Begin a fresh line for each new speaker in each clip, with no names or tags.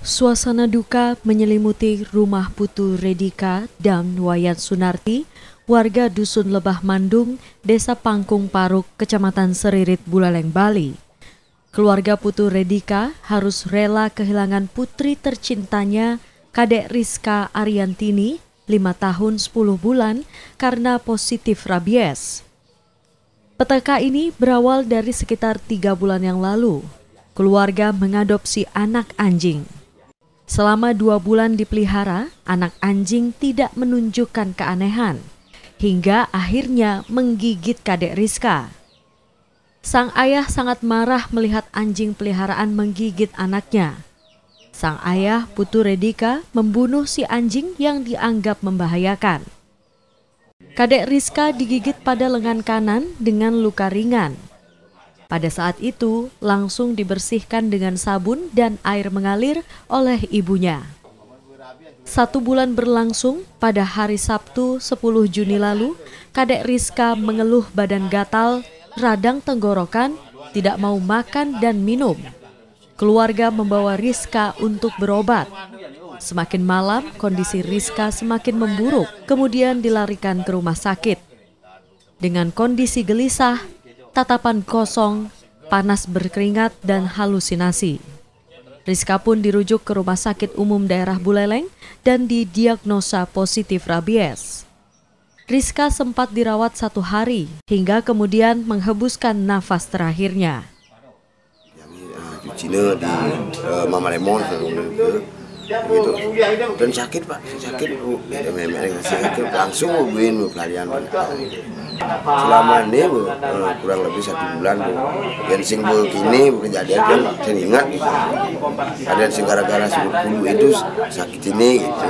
Suasana duka menyelimuti rumah Putu Redika dan Wayan Sunarti, warga Dusun Lebah Mandung, Desa Pangkung Paruk, Kecamatan Seririt, Buleleng, Bali. Keluarga Putu Redika harus rela kehilangan putri tercintanya, Kadek Rizka Ariantini, 5 tahun 10 bulan karena positif rabies. Petaka ini berawal dari sekitar tiga bulan yang lalu. Keluarga mengadopsi anak anjing. Selama dua bulan dipelihara, anak anjing tidak menunjukkan keanehan, hingga akhirnya menggigit kadek Rizka. Sang ayah sangat marah melihat anjing peliharaan menggigit anaknya. Sang ayah, Putu Redika, membunuh si anjing yang dianggap membahayakan. Kadek Rizka digigit pada lengan kanan dengan luka ringan. Pada saat itu, langsung dibersihkan dengan sabun dan air mengalir oleh ibunya. Satu bulan berlangsung, pada hari Sabtu 10 Juni lalu, Kadek Rizka mengeluh badan gatal, radang tenggorokan, tidak mau makan dan minum. Keluarga membawa Rizka untuk berobat. Semakin malam, kondisi Rizka semakin memburuk, kemudian dilarikan ke rumah sakit. Dengan kondisi gelisah, tatapan kosong, panas berkeringat, dan halusinasi. Rizka pun dirujuk ke Rumah Sakit Umum Daerah Buleleng dan didiagnosa positif rabies. Rizka sempat dirawat satu hari hingga kemudian menghembuskan nafas terakhirnya. Ah,
Cina di uh, Mama Lemon begitu dan sakit pak sakit bu sakit langsung hubungin pelarian
selama ini
bu, eh, kurang lebih satu bulan bu. yang sing bu kini kejadian kan saya ingat ada yang gara-gara bulu itu sakit ini gitu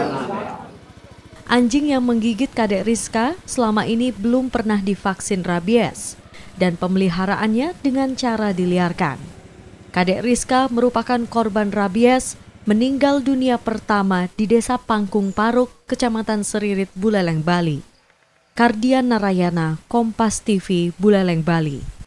Anjing yang menggigit Kadek Rizka selama ini belum pernah divaksin rabies dan pemeliharaannya dengan cara diliarkan. Kadek Rizka merupakan korban rabies meninggal dunia pertama di Desa Pangkung Paruk, Kecamatan Seririt, Buleleng, Bali. Kardian Narayana, Kompas TV, Buleleng, Bali.